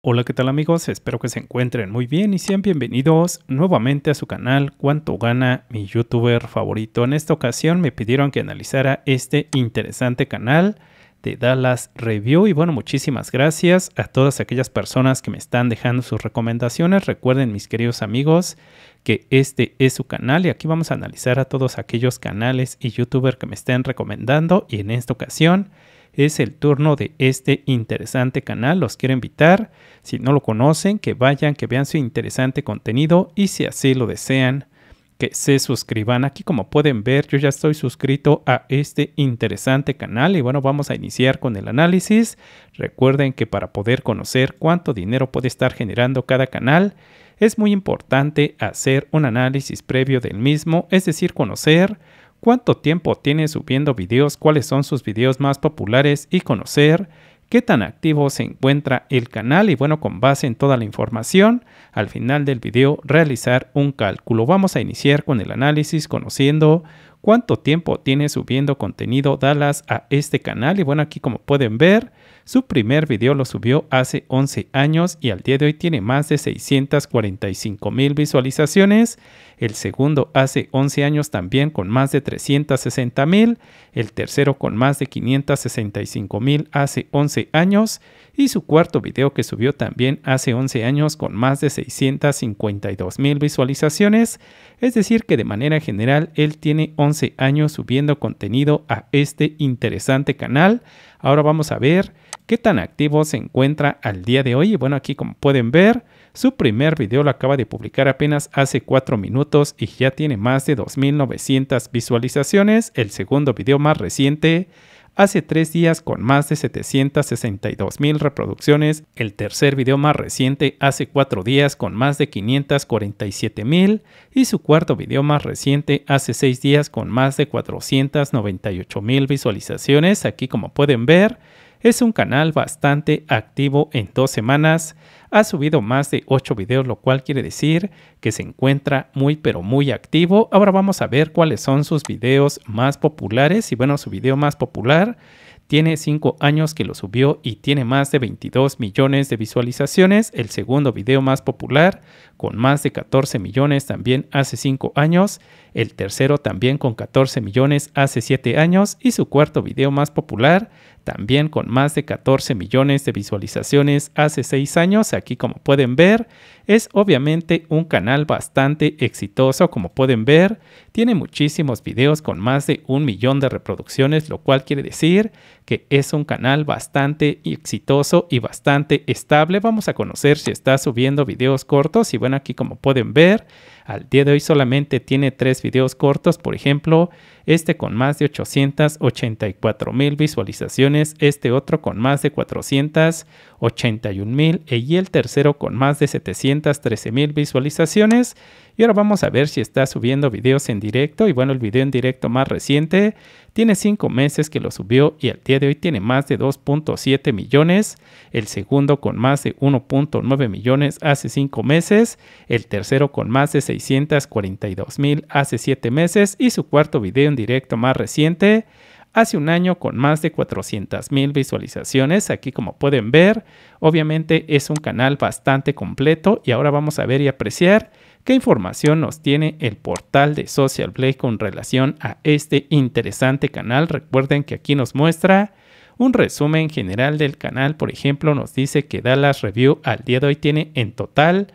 Hola, ¿qué tal amigos? Espero que se encuentren muy bien y sean bienvenidos nuevamente a su canal Cuánto gana mi youtuber favorito. En esta ocasión me pidieron que analizara este interesante canal de Dallas Review y bueno, muchísimas gracias a todas aquellas personas que me están dejando sus recomendaciones. Recuerden mis queridos amigos que este es su canal y aquí vamos a analizar a todos aquellos canales y youtuber que me estén recomendando y en esta ocasión es el turno de este interesante canal. Los quiero invitar, si no lo conocen, que vayan, que vean su interesante contenido y si así lo desean, que se suscriban. Aquí como pueden ver, yo ya estoy suscrito a este interesante canal y bueno, vamos a iniciar con el análisis. Recuerden que para poder conocer cuánto dinero puede estar generando cada canal, es muy importante hacer un análisis previo del mismo, es decir, conocer cuánto tiempo tiene subiendo videos, cuáles son sus videos más populares y conocer qué tan activo se encuentra el canal y bueno, con base en toda la información, al final del video realizar un cálculo. Vamos a iniciar con el análisis conociendo cuánto tiempo tiene subiendo contenido Dallas a este canal y bueno, aquí como pueden ver, su primer video lo subió hace 11 años y al día de hoy tiene más de 645 mil visualizaciones el segundo hace 11 años también con más de 360 mil, el tercero con más de 565 mil hace 11 años y su cuarto video que subió también hace 11 años con más de 652 mil visualizaciones, es decir que de manera general él tiene 11 años subiendo contenido a este interesante canal. Ahora vamos a ver qué tan activo se encuentra al día de hoy y bueno aquí como pueden ver, su primer video lo acaba de publicar apenas hace 4 minutos y ya tiene más de 2.900 visualizaciones. El segundo video más reciente hace 3 días con más de 762.000 reproducciones. El tercer video más reciente hace 4 días con más de 547.000. Y su cuarto video más reciente hace 6 días con más de 498.000 visualizaciones. Aquí como pueden ver es un canal bastante activo en dos semanas ha subido más de 8 videos, lo cual quiere decir que se encuentra muy pero muy activo. Ahora vamos a ver cuáles son sus videos más populares y bueno, su video más popular tiene 5 años que lo subió y tiene más de 22 millones de visualizaciones. El segundo video más popular con más de 14 millones también hace 5 años, el tercero también con 14 millones hace 7 años y su cuarto video más popular también con más de 14 millones de visualizaciones hace 6 años, aquí como pueden ver, es obviamente un canal bastante exitoso, como pueden ver, tiene muchísimos videos con más de un millón de reproducciones, lo cual quiere decir que es un canal bastante exitoso y bastante estable. Vamos a conocer si está subiendo videos cortos y bueno, aquí como pueden ver, al día de hoy solamente tiene tres videos cortos, por ejemplo, este con más de 884 mil visualizaciones, este otro con más de 481 mil e y el tercero con más de 713 mil visualizaciones. Y ahora vamos a ver si está subiendo videos en directo. Y bueno, el video en directo más reciente tiene cinco meses que lo subió y al día de hoy tiene más de 2.7 millones. El segundo con más de 1.9 millones hace cinco meses. El tercero con más de mil hace 7 meses y su cuarto video en directo más reciente hace un año con más de 400 mil visualizaciones. Aquí como pueden ver, obviamente es un canal bastante completo y ahora vamos a ver y apreciar qué información nos tiene el portal de Social Play con relación a este interesante canal. Recuerden que aquí nos muestra un resumen general del canal. Por ejemplo, nos dice que Dallas Review al día de hoy tiene en total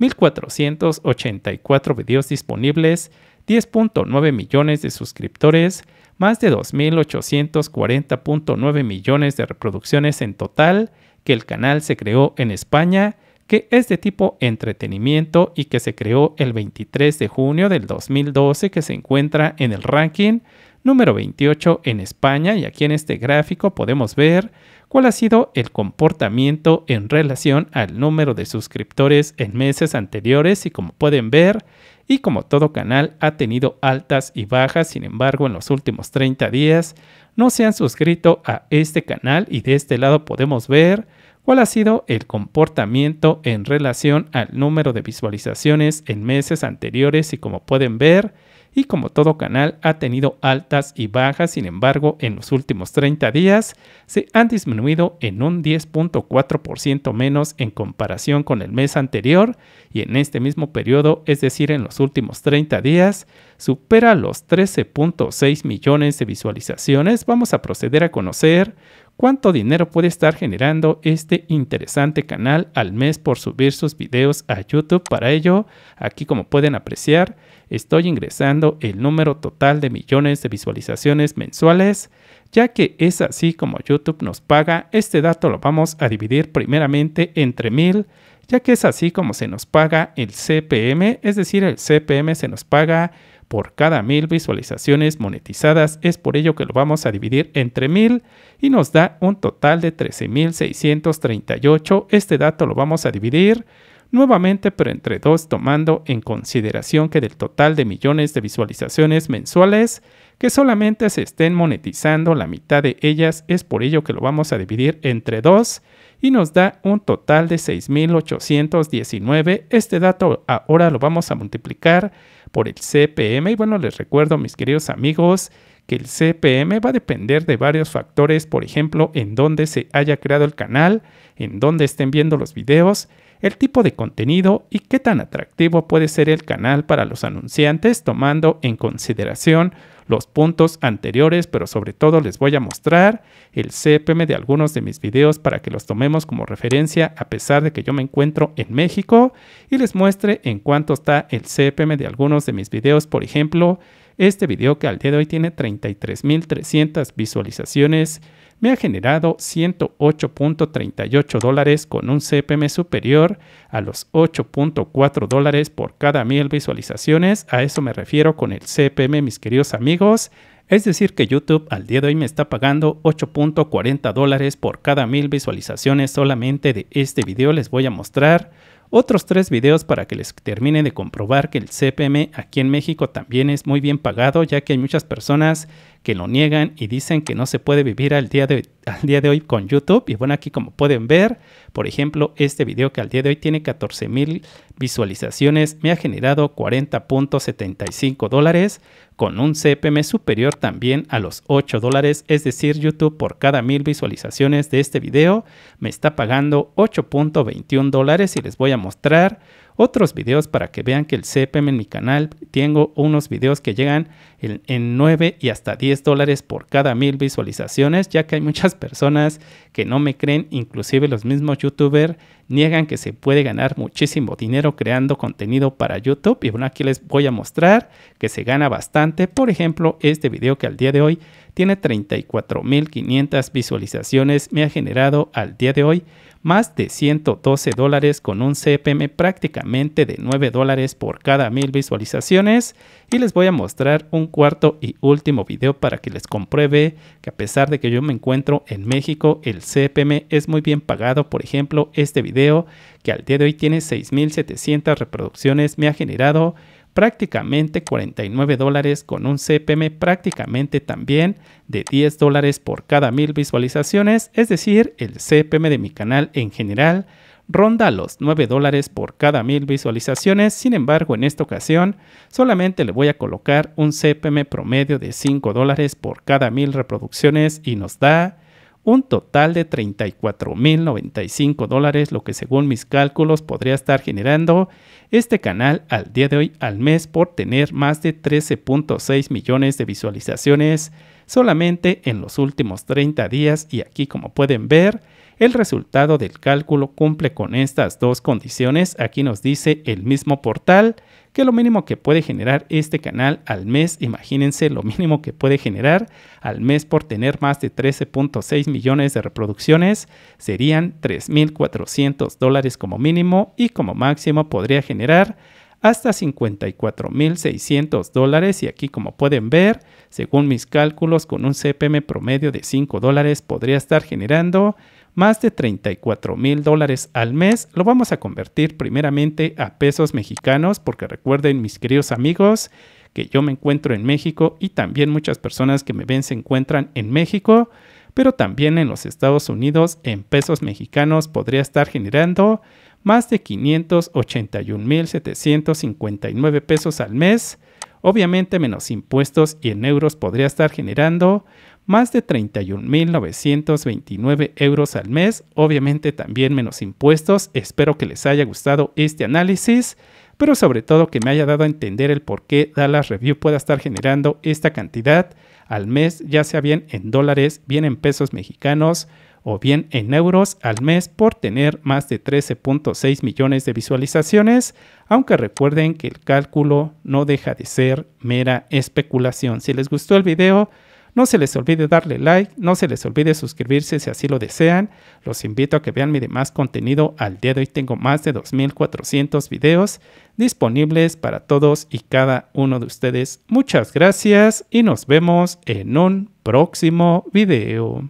1.484 videos disponibles, 10.9 millones de suscriptores, más de 2.840.9 millones de reproducciones en total, que el canal se creó en España, que es de tipo entretenimiento y que se creó el 23 de junio del 2012 que se encuentra en el ranking número 28 en España y aquí en este gráfico podemos ver cuál ha sido el comportamiento en relación al número de suscriptores en meses anteriores y como pueden ver y como todo canal ha tenido altas y bajas, sin embargo en los últimos 30 días no se han suscrito a este canal y de este lado podemos ver cuál ha sido el comportamiento en relación al número de visualizaciones en meses anteriores y como pueden ver y como todo canal ha tenido altas y bajas, sin embargo, en los últimos 30 días se han disminuido en un 10.4% menos en comparación con el mes anterior y en este mismo periodo, es decir, en los últimos 30 días, supera los 13.6 millones de visualizaciones. Vamos a proceder a conocer cuánto dinero puede estar generando este interesante canal al mes por subir sus videos a YouTube. Para ello, aquí como pueden apreciar, estoy ingresando el número total de millones de visualizaciones mensuales, ya que es así como YouTube nos paga. Este dato lo vamos a dividir primeramente entre mil, ya que es así como se nos paga el CPM, es decir, el CPM se nos paga por cada mil visualizaciones monetizadas. Es por ello que lo vamos a dividir entre mil y nos da un total de 13.638. Este dato lo vamos a dividir nuevamente pero entre dos tomando en consideración que del total de millones de visualizaciones mensuales que solamente se estén monetizando la mitad de ellas. Es por ello que lo vamos a dividir entre dos y nos da un total de 6.819. Este dato ahora lo vamos a multiplicar por el CPM y bueno, les recuerdo mis queridos amigos que el CPM va a depender de varios factores, por ejemplo, en dónde se haya creado el canal, en dónde estén viendo los videos, el tipo de contenido y qué tan atractivo puede ser el canal para los anunciantes tomando en consideración los puntos anteriores, pero sobre todo les voy a mostrar el CPM de algunos de mis videos para que los tomemos como referencia a pesar de que yo me encuentro en México y les muestre en cuánto está el CPM de algunos de mis videos, por ejemplo, este video que al día de hoy tiene 33.300 visualizaciones me ha generado 108.38 dólares con un CPM superior a los 8.4 dólares por cada mil visualizaciones. A eso me refiero con el CPM, mis queridos amigos. Es decir que YouTube al día de hoy me está pagando 8.40 dólares por cada mil visualizaciones solamente de este video. Les voy a mostrar otros tres videos para que les termine de comprobar que el CPM aquí en México también es muy bien pagado, ya que hay muchas personas que lo niegan y dicen que no se puede vivir al día, de, al día de hoy con YouTube. Y bueno, aquí como pueden ver, por ejemplo, este video que al día de hoy tiene 14 mil visualizaciones me ha generado 40.75 dólares con un CPM superior también a los 8 dólares. Es decir, YouTube por cada mil visualizaciones de este video me está pagando 8.21 dólares y les voy a mostrar otros videos para que vean que el CPM en mi canal tengo unos videos que llegan en, en 9 y hasta 10 dólares por cada mil visualizaciones, ya que hay muchas personas que no me creen, inclusive los mismos youtubers niegan que se puede ganar muchísimo dinero creando contenido para YouTube. Y bueno, aquí les voy a mostrar que se gana bastante. Por ejemplo, este video que al día de hoy tiene 34.500 visualizaciones, me ha generado al día de hoy más de 112 dólares con un CPM prácticamente de 9 dólares por cada 1000 visualizaciones y les voy a mostrar un cuarto y último video para que les compruebe que a pesar de que yo me encuentro en México el CPM es muy bien pagado por ejemplo este video que al día de hoy tiene 6700 reproducciones me ha generado prácticamente 49 dólares con un CPM prácticamente también de 10 dólares por cada mil visualizaciones, es decir, el CPM de mi canal en general ronda los 9 dólares por cada mil visualizaciones, sin embargo en esta ocasión solamente le voy a colocar un CPM promedio de 5 dólares por cada mil reproducciones y nos da un total de 34.095 dólares, lo que según mis cálculos podría estar generando este canal al día de hoy al mes por tener más de 13.6 millones de visualizaciones solamente en los últimos 30 días y aquí como pueden ver el resultado del cálculo cumple con estas dos condiciones. Aquí nos dice el mismo portal que lo mínimo que puede generar este canal al mes, imagínense lo mínimo que puede generar al mes por tener más de 13.6 millones de reproducciones, serían 3.400 dólares como mínimo y como máximo podría generar hasta 54.600 dólares y aquí como pueden ver, según mis cálculos, con un CPM promedio de 5 dólares podría estar generando más de 34 mil dólares al mes. Lo vamos a convertir primeramente a pesos mexicanos porque recuerden mis queridos amigos que yo me encuentro en México y también muchas personas que me ven se encuentran en México pero también en los Estados Unidos en pesos mexicanos podría estar generando más de 581.759 pesos al mes, obviamente menos impuestos y en euros podría estar generando más de 31.929 euros al mes, obviamente también menos impuestos. Espero que les haya gustado este análisis pero sobre todo que me haya dado a entender el por qué Dallas Review pueda estar generando esta cantidad al mes, ya sea bien en dólares, bien en pesos mexicanos o bien en euros al mes por tener más de 13.6 millones de visualizaciones, aunque recuerden que el cálculo no deja de ser mera especulación. Si les gustó el video, no se les olvide darle like, no se les olvide suscribirse si así lo desean. Los invito a que vean mi demás contenido. Al día de hoy tengo más de 2.400 videos disponibles para todos y cada uno de ustedes. Muchas gracias y nos vemos en un próximo video.